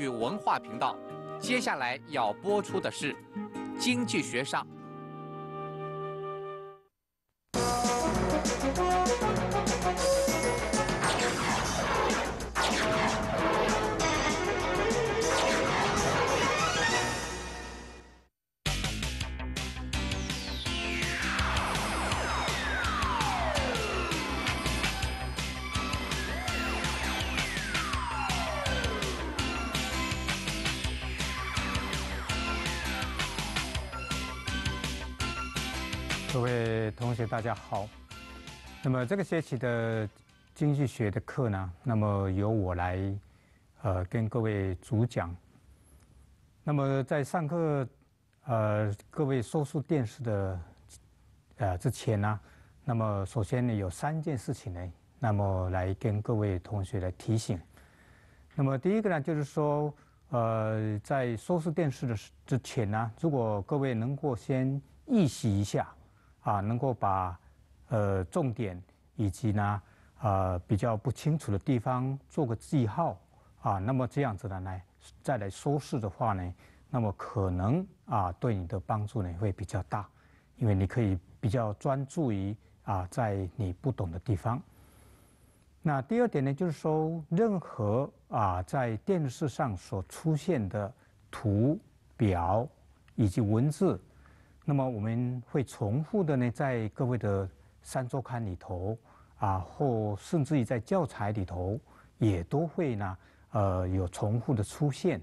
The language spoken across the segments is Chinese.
与文化频道，接下来要播出的是经济学上。大家好，那么这个学期的经济学的课呢，那么由我来呃跟各位主讲。那么在上课呃各位收视电视的呃之前呢，那么首先呢有三件事情呢，那么来跟各位同学来提醒。那么第一个呢就是说，呃在收视电视的之前呢，如果各位能够先预习一下。啊，能够把呃重点以及呢呃比较不清楚的地方做个记号啊，那么这样子呢，来再来收视的话呢，那么可能啊对你的帮助呢会比较大，因为你可以比较专注于啊在你不懂的地方。那第二点呢，就是说任何啊在电视上所出现的图表以及文字。那么我们会重复的呢，在各位的三周刊里头啊，或甚至于在教材里头，也都会呢呃有重复的出现。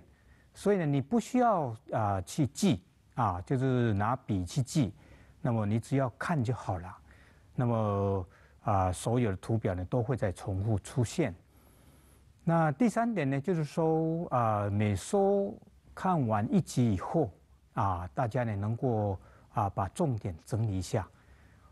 所以呢，你不需要啊去记啊，就是拿笔去记。那么你只要看就好了。那么啊，所有的图表呢都会在重复出现。那第三点呢，就是说啊，每收看完一集以后啊，大家呢能够。啊，把重点整理一下，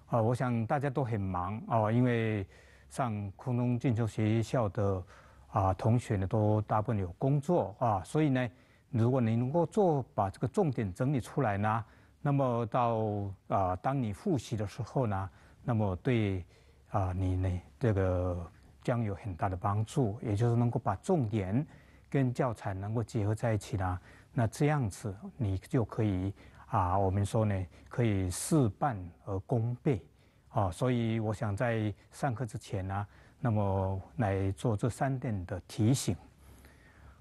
啊，我想大家都很忙啊，因为上空中进修学校的啊同学呢，都大部分有工作啊，所以呢，如果你能够做把这个重点整理出来呢，那么到啊，当你复习的时候呢，那么对啊你呢这个将有很大的帮助，也就是能够把重点跟教材能够结合在一起呢，那这样子你就可以。啊，我们说呢，可以事半而功倍，啊，所以我想在上课之前呢，那么来做这三点的提醒。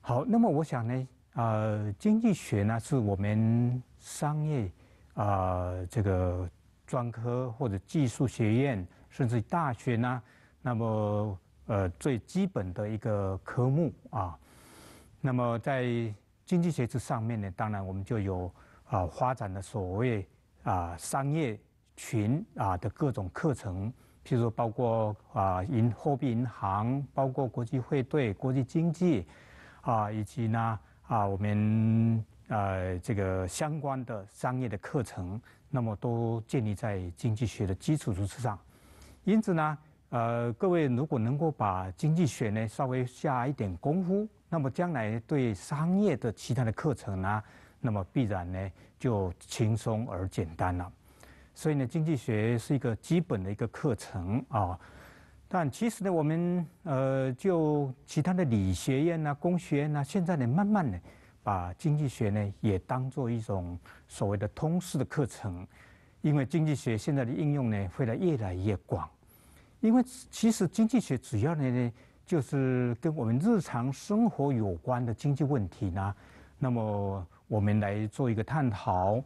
好，那么我想呢，呃，经济学呢是我们商业啊这个专科或者技术学院甚至大学呢，那么呃最基本的一个科目啊。那么在经济学这上面呢，当然我们就有。啊，发展的所谓啊商业群啊的各种课程，譬如说包括啊银货币银行，包括国际汇兑、国际经济，啊以及呢啊我们呃这个相关的商业的课程，那么都建立在经济学的基础之上。因此呢，呃各位如果能够把经济学呢稍微下一点功夫，那么将来对商业的其他的课程呢。那么必然呢，就轻松而简单了。所以呢，经济学是一个基本的一个课程啊。但其实呢，我们呃，就其他的理学院呐、工学院呐，现在呢，慢慢的把经济学呢也当做一种所谓的通识的课程。因为经济学现在的应用呢，会来越来越广。因为其实经济学主要呢，就是跟我们日常生活有关的经济问题呢，那么。我们来做一个探讨，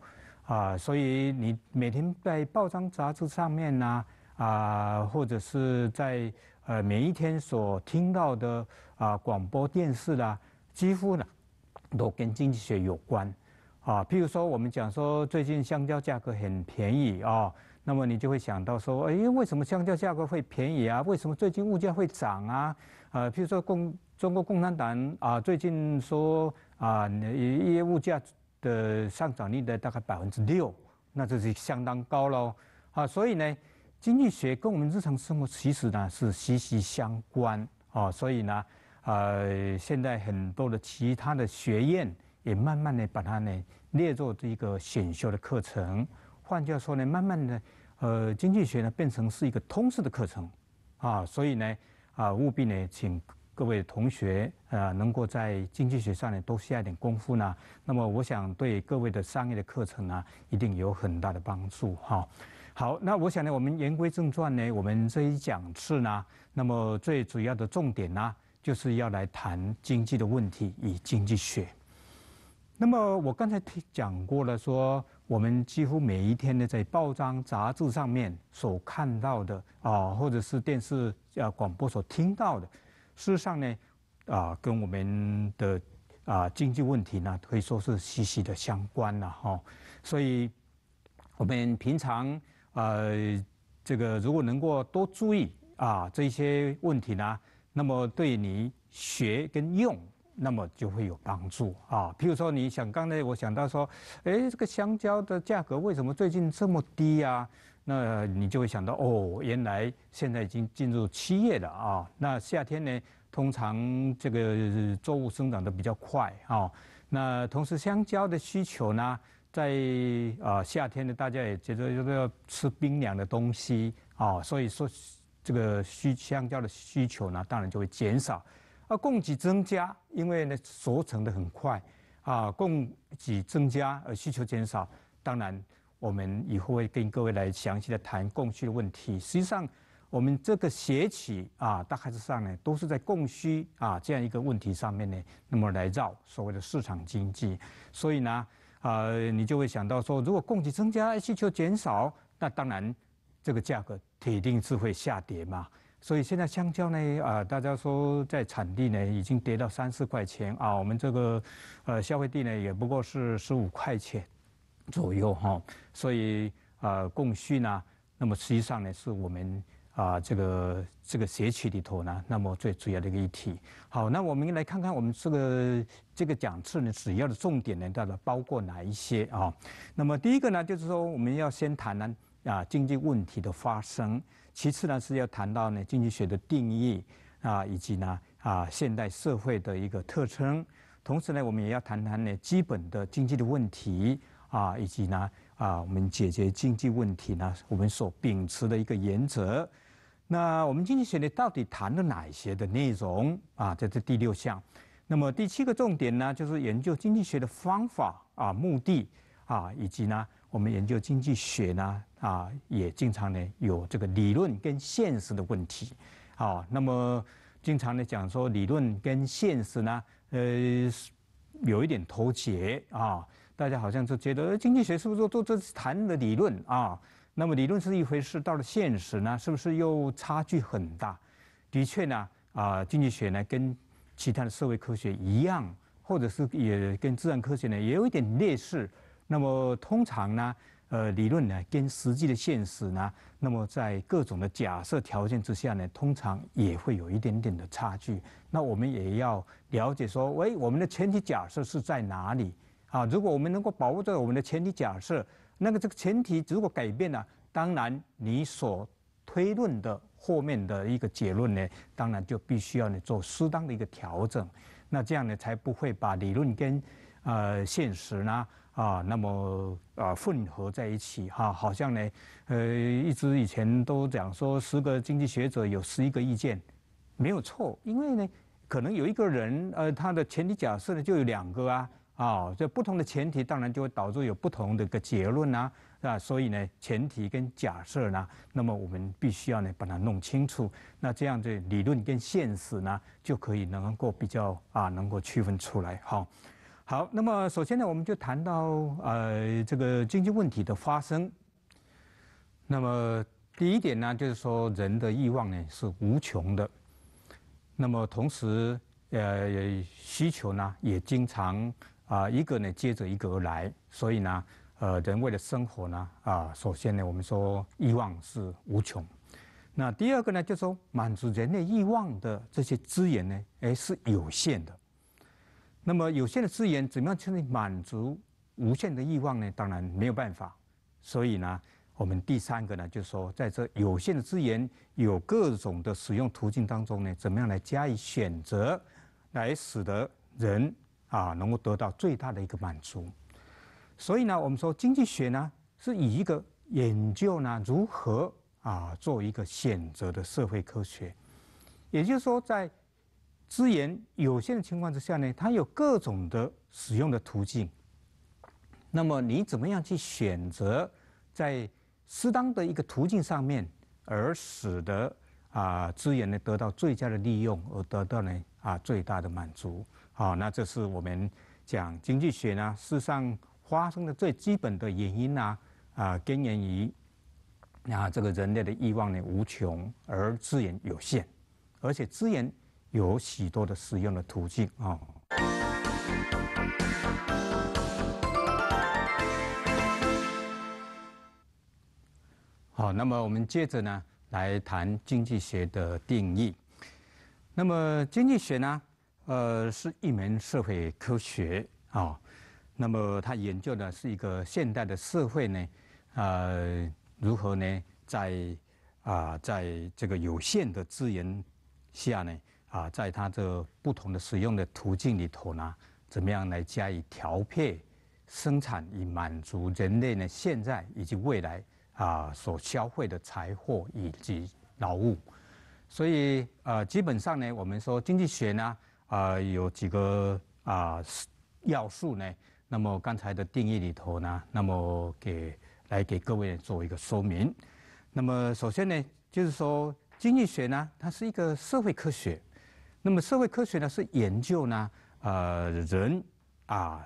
啊，所以你每天在报章杂志上面呢，啊，或者是在呃每一天所听到的啊，广播电视啦，几乎呢都跟经济学有关，啊，譬如说我们讲说最近香蕉价格很便宜啊。那么你就会想到说，哎，为什么香蕉价格会便宜啊？为什么最近物价会涨啊？呃，譬如说共中国共产党啊，最近说。啊，那业物价的上涨率呢，大概百分之六，那这是相当高喽。啊，所以呢，经济学跟我们日常生活其实呢是息息相关啊。所以呢，呃，现在很多的其他的学院也慢慢的把它呢列作这一个选修的课程。换句话说呢，慢慢的，呃，经济学呢变成是一个通识的课程啊。所以呢，啊，务必呢，请。各位同学，呃，能够在经济学上呢多下一点功夫呢，那么我想对各位的商业的课程呢，一定有很大的帮助哈。好，那我想呢，我们言归正传呢，我们这一讲次呢，那么最主要的重点呢，就是要来谈经济的问题与经济学。那么我刚才讲过了，说我们几乎每一天呢，在报章、杂志上面所看到的啊，或者是电视、呃广播所听到的。事实上呢，啊，跟我们的啊经济问题呢，可以说是息息的相关了哈。所以，我们平常呃，这个如果能够多注意啊这些问题呢，那么对你学跟用，那么就会有帮助啊。譬如说，你想刚才我想到说，哎，这个香蕉的价格为什么最近这么低啊？那你就会想到哦，原来现在已经进入七月了啊。那夏天呢，通常这个作物生长的比较快啊。那同时，香蕉的需求呢，在啊夏天呢，大家也觉得就是要吃冰凉的东西啊。所以说，这个需香蕉的需求呢，当然就会减少，而供给增加，因为呢熟成的很快啊，供给增加而需求减少，当然。我们以后会跟各位来详细的谈供需的问题。实际上，我们这个学起啊，大是上呢，都是在供需啊这样一个问题上面呢，那么来绕所谓的市场经济。所以呢，呃，你就会想到说，如果供给增加，需求减少，那当然这个价格铁定是会下跌嘛。所以现在香蕉呢，啊，大家说在产地呢已经跌到三四块钱啊，我们这个呃消费地呢也不过是十五块钱。左右哈，所以啊，供需呢，那么实际上呢，是我们啊，这个这个学区里头呢，那么最主要的一个议题。好，那我们来看看我们这个这个讲次呢，主要的重点呢，大概包括哪一些啊？那么第一个呢，就是说我们要先谈谈啊，经济问题的发生；其次呢，是要谈到呢，经济学的定义啊，以及呢，啊，现代社会的一个特征。同时呢，我们也要谈谈呢，基本的经济的问题。啊，以及呢，啊，我们解决经济问题呢，我们所秉持的一个原则。那我们经济学呢，到底谈了哪一些的内容？啊，这是第六项。那么第七个重点呢，就是研究经济学的方法啊、目的啊，以及呢，我们研究经济学呢，啊，也经常呢有这个理论跟现实的问题。啊，那么经常呢讲说理论跟现实呢，呃，有一点脱节啊。大家好像就觉得经济学是不是都都这谈的理论啊？那么理论是一回事，到了现实呢，是不是又差距很大？的确呢，啊，经济学呢跟其他的社会科学一样，或者是也跟自然科学呢也有一点劣势。那么通常呢，呃，理论呢跟实际的现实呢，那么在各种的假设条件之下呢，通常也会有一点点的差距。那我们也要了解说，喂，我们的前提假设是在哪里？啊，如果我们能够把握住我们的前提假设，那个这个前提如果改变了，当然你所推论的后面的一个结论呢，当然就必须要你做适当的一个调整，那这样呢才不会把理论跟呃现实呢啊那么啊混合在一起哈，好像呢呃一直以前都讲说十个经济学者有十一个意见，没有错，因为呢可能有一个人呃他的前提假设呢就有两个啊。啊，这不同的前提当然就会导致有不同的个结论呐，啊，所以呢，前提跟假设呢，那么我们必须要呢把它弄清楚，那这样的理论跟现实呢就可以能够比较啊，能够区分出来。好，好，那么首先呢，我们就谈到呃这个经济问题的发生。那么第一点呢，就是说人的欲望呢是无穷的，那么同时呃需求呢也经常。啊，一个呢接着一个而来，所以呢，呃，人为了生活呢，啊，首先呢，我们说欲望是无穷，那第二个呢，就说满足人类欲望的这些资源呢，哎是有限的。那么有限的资源怎么样才能满足无限的欲望呢？当然没有办法。所以呢，我们第三个呢，就说在这有限的资源有各种的使用途径当中呢，怎么样来加以选择，来使得人。啊，能够得到最大的一个满足。所以呢，我们说经济学呢，是以一个研究呢如何啊做一个选择的社会科学。也就是说，在资源有限的情况之下呢，它有各种的使用的途径。那么你怎么样去选择，在适当的一个途径上面，而使得啊资源呢得到最佳的利用，而得到呢啊最大的满足。好，那这是我们讲经济学呢，世上发生的最基本的原因呢，啊，根源于啊，这个人类的欲望呢无穷，而资源有限，而且资源有许多的使用的途径啊。好，那么我们接着呢来谈经济学的定义。那么经济学呢？呃，是一门社会科学啊。那么他研究的是一个现代的社会呢，呃，如何呢，在啊，在这个有限的资源下呢，啊，在它这不同的使用的途径里头呢，怎么样来加以调配生产，以满足人类呢现在以及未来啊所消费的财货以及劳务。所以呃，基本上呢，我们说经济学呢。啊，有几个啊要素呢？那么刚才的定义里头呢，那么给来给各位做一个说明。那么首先呢，就是说经济学呢，它是一个社会科学。那么社会科学呢，是研究呢啊人啊，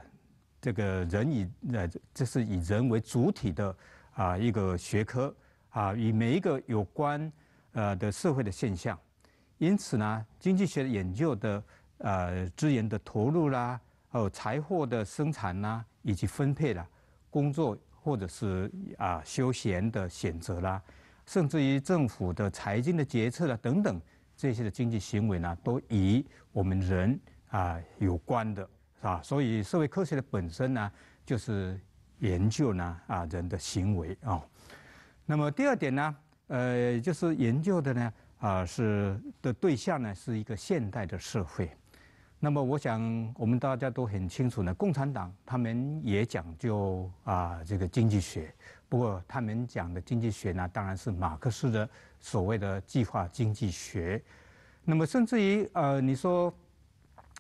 这个人以呃这是以人为主体的啊一个学科啊与每一个有关呃的社会的现象。因此呢，经济学研究的。呃，资源的投入啦，还有财货的生产啦，以及分配啦，工作或者是啊休闲的选择啦，甚至于政府的财经的决策啦等等，这些的经济行为呢，都与我们人啊有关的，是吧？所以社会科学的本身呢，就是研究呢啊人的行为啊。那么第二点呢，呃，就是研究的呢啊是的对象呢是一个现代的社会。那么，我想我们大家都很清楚呢。共产党他们也讲究啊，这个经济学。不过，他们讲的经济学呢，当然是马克思的所谓的计划经济学。那么，甚至于呃，你说，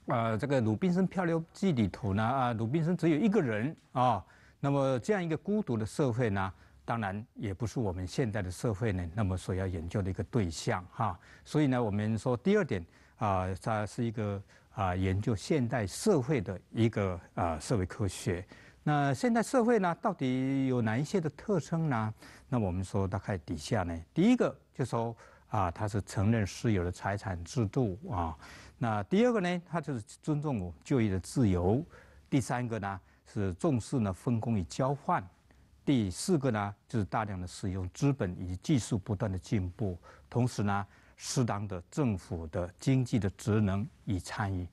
呃，这个《鲁滨逊漂流记》里头呢，啊，鲁滨逊只有一个人啊。那么，这样一个孤独的社会呢，当然也不是我们现在的社会呢，那么所要研究的一个对象哈。所以呢，我们说第二点啊，它是一个。啊，研究现代社会的一个啊社会科学。那现代社会呢，到底有哪一些的特征呢？那我们说大概底下呢，第一个就说啊，它是承认私有的财产制度啊。那第二个呢，它就是尊重我就业的自由。第三个呢，是重视呢分工与交换。第四个呢，就是大量的使用资本以及技术不断的进步，同时呢。适当的政府的经济的职能与参与，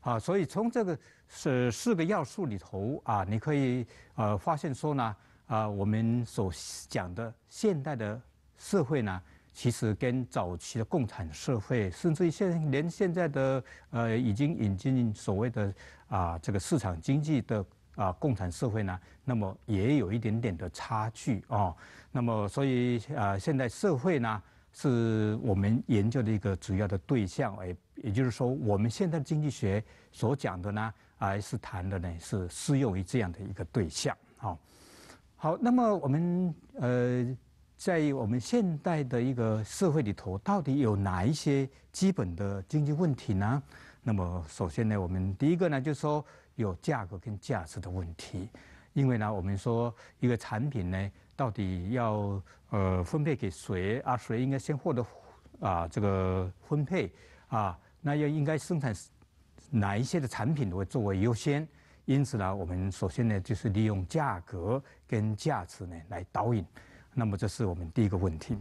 啊，所以从这个是四个要素里头啊，你可以呃发现说呢，啊，我们所讲的现代的社会呢，其实跟早期的共产社会，甚至现连现在的呃已经引进所谓的啊这个市场经济的啊共产社会呢，那么也有一点点的差距哦。那么所以呃现在社会呢。是我们研究的一个主要的对象，哎，也就是说，我们现在的经济学所讲的呢，还是谈的呢，是适用于这样的一个对象，好。好，那么我们呃，在我们现代的一个社会里头，到底有哪一些基本的经济问题呢？那么首先呢，我们第一个呢，就是说有价格跟价值的问题。因为呢，我们说一个产品呢，到底要呃分配给谁啊？谁应该先获得啊这个分配啊？那要应该生产哪一些的产品会作为优先？因此呢，我们首先呢就是利用价格跟价值呢来导引。那么这是我们第一个问题。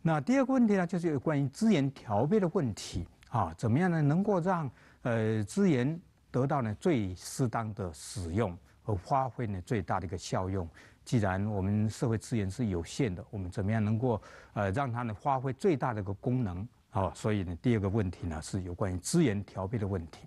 那第二个问题呢，就是有关于资源调配的问题啊？怎么样呢？能够让呃资源得到呢最适当的使用？和发挥呢最大的一个效用，既然我们社会资源是有限的，我们怎么样能够呃让它呢发挥最大的一个功能？好，所以呢第二个问题呢是有关于资源调配的问题。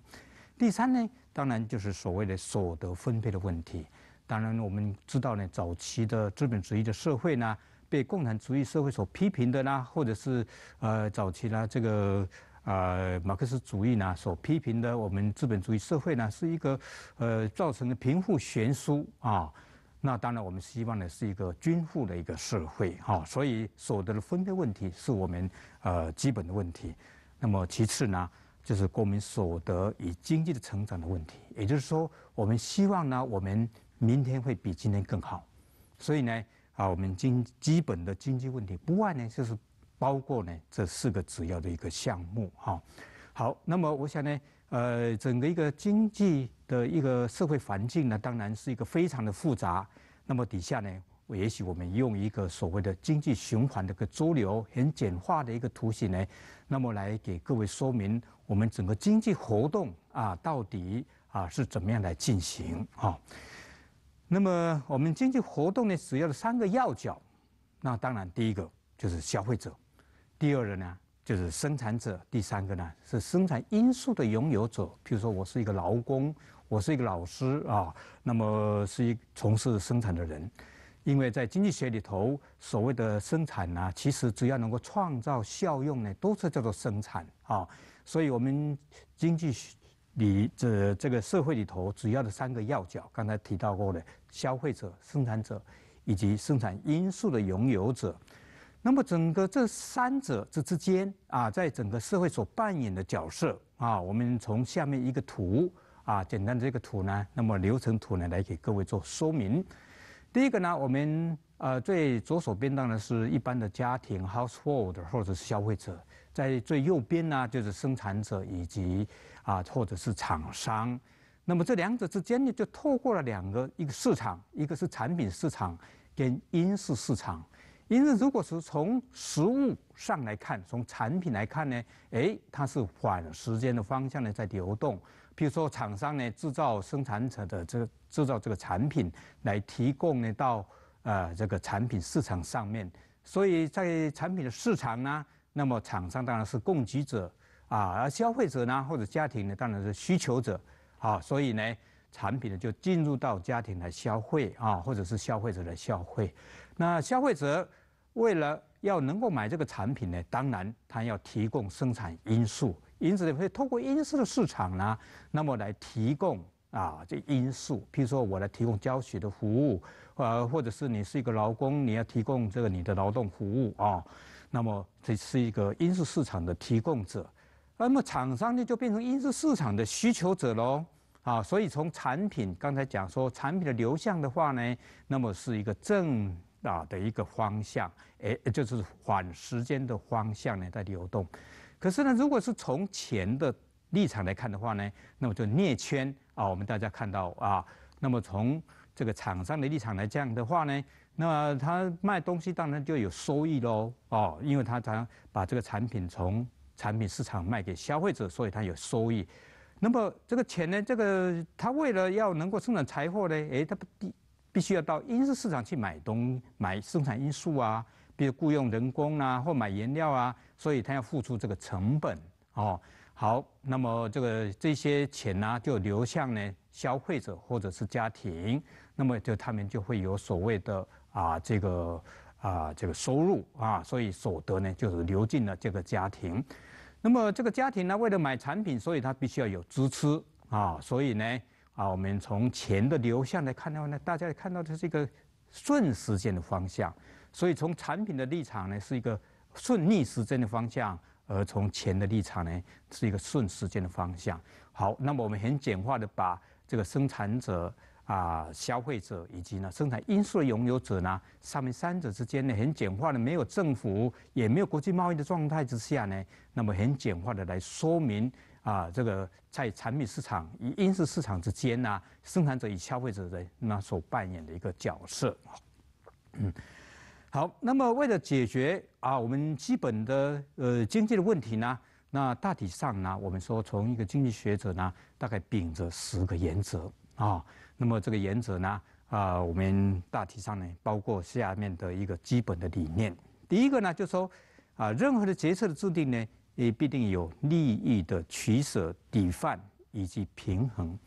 第三呢，当然就是所谓的所得分配的问题。当然我们知道呢，早期的资本主义的社会呢，被共产主义社会所批评的呢，或者是呃早期呢这个。呃，马克思主义呢所批评的我们资本主义社会呢，是一个呃造成的贫富悬殊啊。那当然，我们希望呢是一个均富的一个社会哈。所以所得的分配问题是我们呃基本的问题。那么其次呢，就是国民所得与经济的成长的问题。也就是说，我们希望呢，我们明天会比今天更好。所以呢，啊，我们经基本的经济问题不外呢就是。包括呢这四个主要的一个项目哈，好，那么我想呢，呃，整个一个经济的一个社会环境呢，当然是一个非常的复杂。那么底下呢，也许我们用一个所谓的经济循环的一个主流很简化的一个图形呢，那么来给各位说明我们整个经济活动啊，到底啊是怎么样来进行啊。那么我们经济活动呢，主要的三个要角，那当然第一个就是消费者。第二个呢，就是生产者；第三个呢，是生产因素的拥有者。比如说，我是一个劳工，我是一个老师啊，那么是一从事生产的人。因为在经济学里头，所谓的生产呢，其实只要能够创造效用呢，都是叫做生产啊。所以，我们经济里这这个社会里头主要的三个要角，刚才提到过的：消费者、生产者以及生产因素的拥有者。那么整个这三者这之间啊，在整个社会所扮演的角色啊，我们从下面一个图啊，简单的这个图呢，那么流程图呢，来给各位做说明。第一个呢，我们呃最左手边呢是一般的家庭 （household） 或者是消费者，在最右边呢就是生产者以及啊或者是厂商。那么这两者之间呢，就透过了两个一个市场，一个是产品市场跟因式市场。因为如果是从实物上来看，从产品来看呢，哎，它是反时间的方向呢在流动。比如说，厂商呢制造生产者的这个制造这个产品，来提供呢到呃这个产品市场上面。所以在产品的市场呢，那么厂商当然是供给者啊，而消费者呢或者家庭呢当然是需求者啊，所以呢产品呢就进入到家庭来消费啊，或者是消费者来消费。那消费者为了要能够买这个产品呢，当然他要提供生产因素，因此呢，可以透过因素的市场呢，那么来提供啊这因素，譬如说我来提供教学的服务，呃，或者是你是一个劳工，你要提供这个你的劳动服务啊，那么这是一个因素市场的提供者，那么厂商呢就变成因素市场的需求者喽，啊，所以从产品刚才讲说产品的流向的话呢，那么是一个正。啊的一个方向，哎，就是反时间的方向呢在流动，可是呢，如果是从钱的立场来看的话呢，那么就镍圈啊，我们大家看到啊，那么从这个厂商的立场来讲的话呢，那他卖东西当然就有收益喽，哦，因为他他把这个产品从产品市场卖给消费者，所以他有收益。那么这个钱呢，这个他为了要能够生产财货呢，哎，他不低。必须要到因素市场去买东西、生产因素啊，比如雇佣人工啊，或买原料啊，所以他要付出这个成本哦。好，那么这个这些钱呢，就流向呢消费者或者是家庭，那么就他们就会有所谓的啊这个啊这个收入啊，所以所得呢就是流进了这个家庭。那么这个家庭呢，为了买产品，所以他必须要有支出啊，所以呢。啊，我们从钱的流向来看的话呢，大家看到的是一个顺时针的方向。所以从产品的立场呢，是一个顺逆时针的方向；而从钱的立场呢，是一个顺时针的方向。好，那么我们很简化的把这个生产者啊、消费者以及呢生产因素的拥有者呢，上面三者之间呢很简化的没有政府也没有国际贸易的状态之下呢，那么很简化的来说明。啊，这个在产品市场与应试市场之间呢，生产者与消费者的那所扮演的一个角色。嗯，好，那么为了解决啊，我们基本的呃经济的问题呢，那大体上呢，我们说从一个经济学者呢，大概秉着十个原则啊，那么这个原则呢，啊，我们大体上呢，包括下面的一个基本的理念。第一个呢，就说啊，任何的决策的制定呢。也必定有利益的取舍、抵犯以及平衡，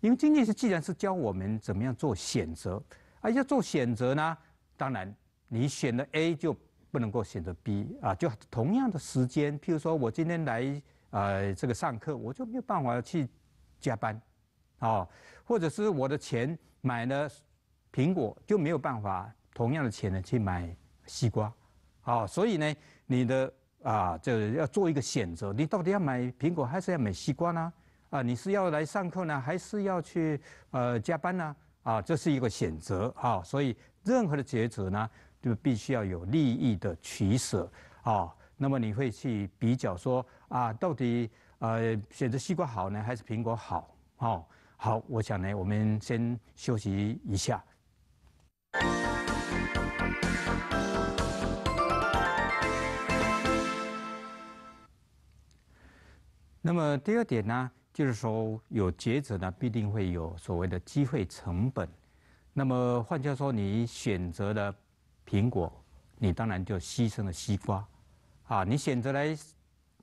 因为经济学既然是教我们怎么样做选择，啊，要做选择呢，当然你选了 A 就不能够选择 B 啊，就同样的时间，譬如说我今天来呃这个上课，我就没有办法去加班，啊，或者是我的钱买了苹果就没有办法同样的钱呢去买西瓜，啊，所以呢你的。啊，就要做一个选择，你到底要买苹果还是要买西瓜呢？啊，你是要来上课呢，还是要去呃加班呢？啊，这是一个选择啊，所以任何的抉择呢，就必须要有利益的取舍啊。那么你会去比较说啊，到底呃选择西瓜好呢，还是苹果好？哦，好，我想呢，我们先休息一下。那么第二点呢，就是说有抉择呢，必定会有所谓的机会成本。那么换句话说，你选择了苹果，你当然就牺牲了西瓜啊；你选择来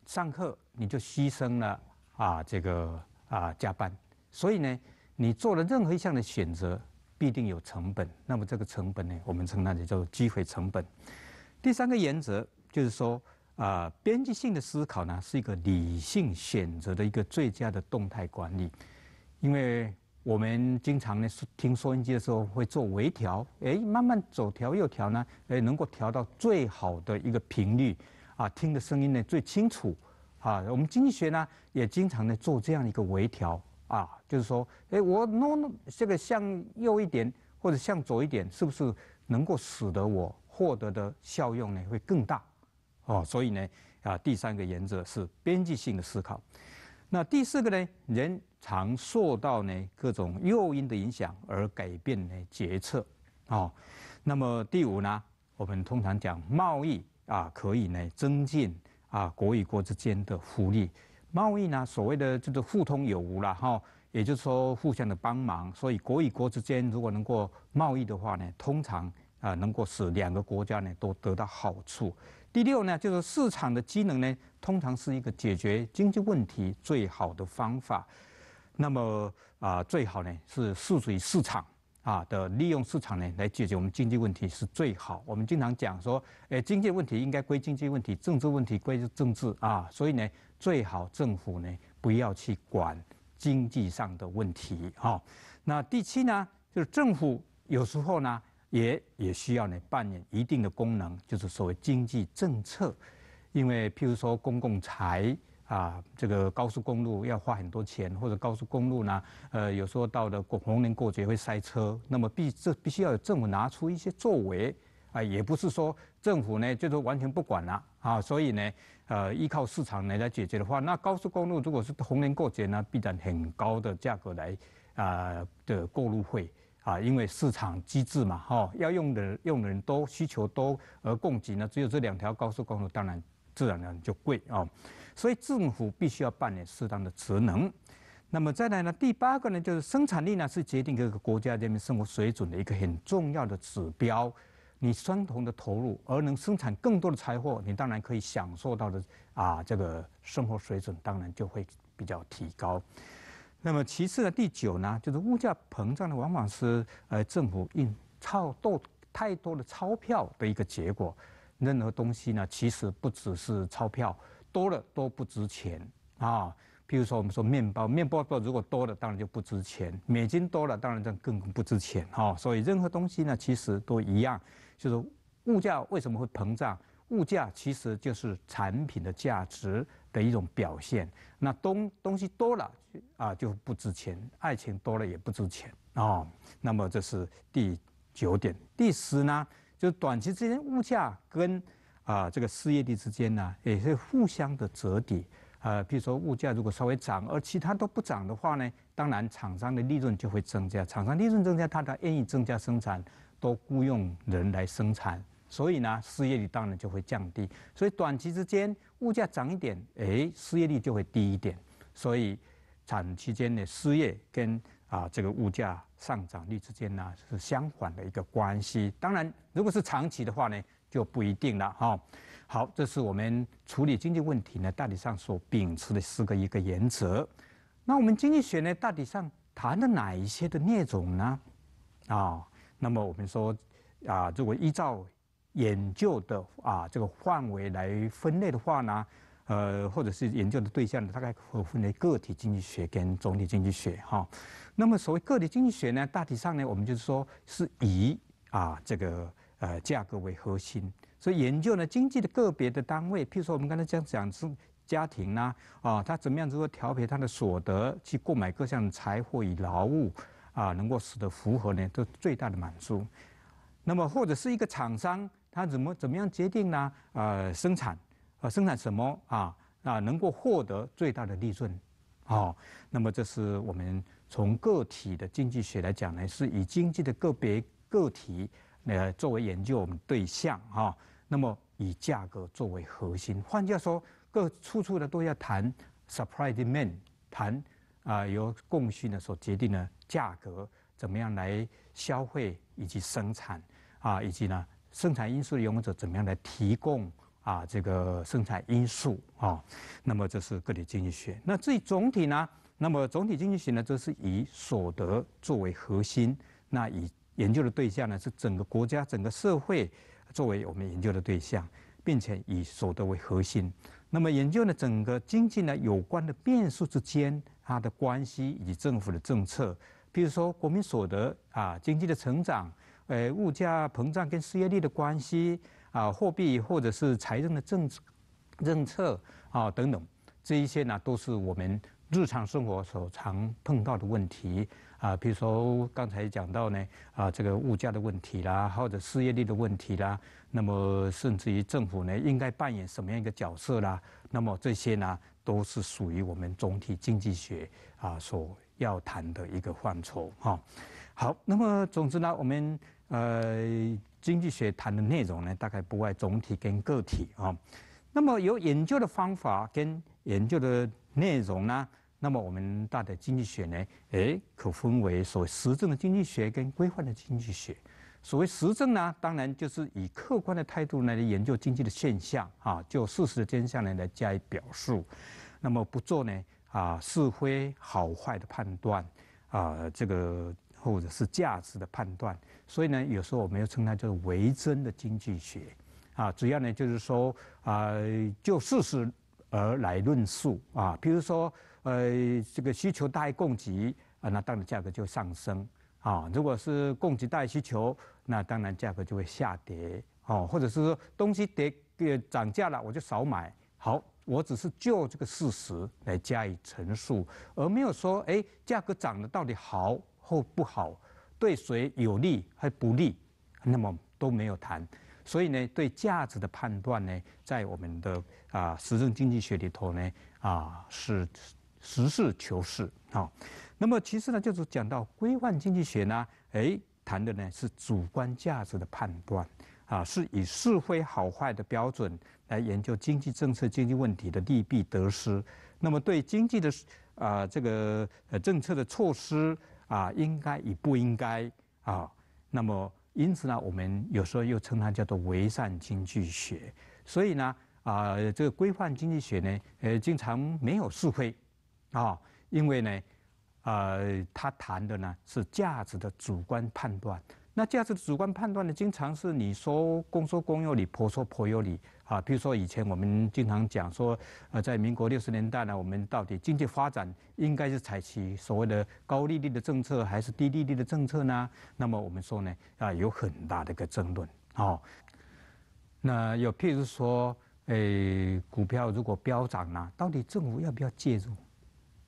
上课，你就牺牲了啊这个啊加班。所以呢，你做了任何一项的选择，必定有成本。那么这个成本呢，我们称它叫叫机会成本。第三个原则就是说。啊，边际性的思考呢，是一个理性选择的一个最佳的动态管理。因为我们经常呢听收音机的时候会做微调，哎，慢慢左调右调呢，哎，能够调到最好的一个频率，啊，听的声音呢最清楚。啊，我们经济学呢也经常呢做这样一个微调，啊，就是说，哎，我弄这个向右一点，或者向左一点，是不是能够使得我获得的效用呢会更大？哦，所以呢，啊，第三个原则是边际性的思考。那第四个呢，人常受到呢各种诱因的影响而改变呢决策。哦，那么第五呢，我们通常讲贸易啊，可以呢增进啊国与国之间的福利。贸易呢，所谓的就是互通有无了哈，也就是说互相的帮忙。所以国与国之间如果能够贸易的话呢，通常啊能够使两个国家呢都得到好处。第六呢，就是市场的机能呢，通常是一个解决经济问题最好的方法。那么啊，最好呢是社会市场啊的利用市场呢来解决我们经济问题是最好。我们经常讲说，哎，经济问题应该归经济问题，政治问题归政治啊。所以呢，最好政府呢不要去管经济上的问题啊。那第七呢，就是政府有时候呢。也也需要呢扮演一定的功能，就是所谓经济政策，因为譬如说公共财啊，这个高速公路要花很多钱，或者高速公路呢，呃，有时候到了过逢年过节会塞车，那么必这必须要有政府拿出一些作为啊，也不是说政府呢就说完全不管了啊，所以呢，呃，依靠市场呢来解决的话，那高速公路如果是逢年过节呢，必然很高的价格来啊的过路费。啊，因为市场机制嘛，哈，要用的用的人多，需求多，而供给呢，只有这两条高速公路，当然自然呢就贵哦。所以政府必须要扮演适当的职能。那么再来呢，第八个呢，就是生产力呢是决定各个国家人民生活水准的一个很重要的指标。你相同的投入，而能生产更多的财货，你当然可以享受到的啊，这个生活水准当然就会比较提高。那么其次呢，第九呢，就是物价膨胀呢，往往是呃政府印钞多太多的钞票的一个结果。任何东西呢，其实不只是钞票多了都不值钱啊。比如说我们说面包，面包多如果多了当然就不值钱，美金多了当然就更不值钱哈。所以任何东西呢，其实都一样，就是物价为什么会膨胀？物价其实就是产品的价值。的一种表现，那东东西多了，啊就不值钱；爱情多了也不值钱啊。那么这是第九点。第十呢，就是短期之间，物价跟啊这个失业率之间呢，也是互相的折抵。啊，比如说物价如果稍微涨，而其他都不涨的话呢，当然厂商的利润就会增加。厂商利润增加，他他愿意增加生产，多雇佣人来生产。所以呢，失业率当然就会降低。所以短期之间，物价涨一点，哎，失业率就会低一点。所以，短期间的失业跟啊这个物价上涨率之间呢，是相反的一个关系。当然，如果是长期的话呢，就不一定了哈。好，这是我们处理经济问题呢，大体上所秉持的四个一个原则。那我们经济学呢，大体上谈的哪一些的孽种呢？啊，那么我们说啊，如果依照研究的啊这个范围来分类的话呢，呃，或者是研究的对象呢，大概会分为个体经济学跟总体经济学哈。那么所谓个体经济学呢，大体上呢，我们就是说是以啊这个呃价格为核心，所以研究呢经济的个别的单位，譬如说我们刚才讲讲是家庭呢，啊，他怎么样如何调配他的所得去购买各项财货与劳务，啊，能够使得符合呢都最大的满足。那么或者是一个厂商。他怎么怎么样决定呢？呃，生产，呃，生产什么啊？啊，能够获得最大的利润，哦。那么，这是我们从个体的经济学来讲呢，是以经济的个别个体呃作为研究我们对象哦。那么，以价格作为核心，换句话说，各处处的都要谈 supply demand，谈啊由供需呢所决定的价格，怎么样来消费以及生产啊，以及呢？生产因素的拥有者怎么样来提供啊？这个生产因素啊，那么这是个体经济学。那至于总体呢？那么总体经济学呢，就是以所得作为核心，那以研究的对象呢是整个国家、整个社会作为我们研究的对象，并且以所得为核心。那么研究呢整个经济呢有关的变数之间它的关系以及政府的政策，比如说国民所得啊，经济的成长。呃，物价膨胀跟失业率的关系啊，货币或者是财政的政策、政策啊等等，这一些呢都是我们日常生活所常碰到的问题啊。比如说刚才讲到呢啊，这个物价的问题啦，或者失业率的问题啦，那么甚至于政府呢应该扮演什么样一个角色啦？那么这些呢都是属于我们总体经济学啊所要谈的一个范畴哈。好，那么总之呢，我们。呃，经济学谈的内容呢，大概不外总体跟个体啊。那么有研究的方法跟研究的内容呢，那么我们大的经济学呢，诶，可分为所谓实证的经济学跟规范的经济学。所谓实证呢，当然就是以客观的态度来研究经济的现象啊，就事实的真相呢来加以表述。那么不做呢啊，是非好坏的判断啊，这个。或者是价值的判断，所以呢，有时候我们要称它叫做唯真的经济学，啊，主要呢就是说，啊，就事实而来论述，啊，比如说，呃，这个需求大于供给，啊，那当然价格就上升，啊，如果是供给大于需求，那当然价格就会下跌，哦，或者是说东西跌涨价了，我就少买，好，我只是就这个事实来加以陈述，而没有说，哎，价格涨了到底好。或不好，对谁有利还不利，那么都没有谈。所以呢，对价值的判断呢，在我们的啊，实证经济学里头呢，啊是实事求是啊。那么其实呢，就是讲到规范经济学呢，哎，谈的呢是主观价值的判断啊，是以是非好坏的标准来研究经济政策、经济问题的利弊得失。那么对经济的啊，这个呃政策的措施。啊，应该与不应该啊，那么因此呢，我们有时候又称它叫做伪善经济学。所以呢，啊，这个规范经济学呢，呃，经常没有是非，啊，因为呢，呃，他谈的呢是价值的主观判断。那价值的主观判断呢，经常是你说公说公有理，婆说婆有理。啊，比如说以前我们经常讲说，呃，在民国六十年代呢，我们到底经济发展应该是采取所谓的高利率的政策，还是低利率的政策呢？那么我们说呢，啊，有很大的一个争论。哦，那又譬如说，诶，股票如果飙涨了，到底政府要不要介入？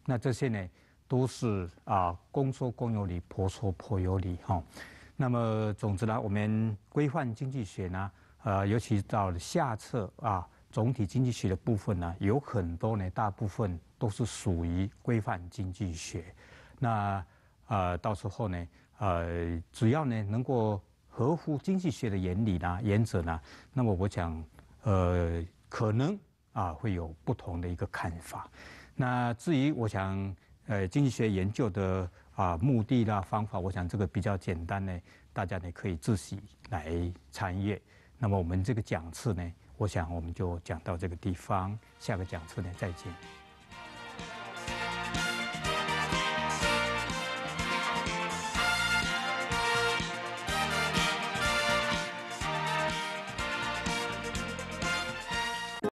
那这些呢，都是啊，公说公有理，婆说婆有理。哈，那么总之呢，我们规范经济学呢。呃，尤其到了下册啊，总体经济学的部分呢，有很多呢，大部分都是属于规范经济学。那呃，到时候呢，呃，只要呢能够合乎经济学的原理呢、原则呢，那么我想，呃，可能啊会有不同的一个看法。那至于我想，呃，经济学研究的啊目的啦、方法，我想这个比较简单呢，大家呢可以自己来参阅。那么我们这个讲次呢，我想我们就讲到这个地方，下个讲次呢再见。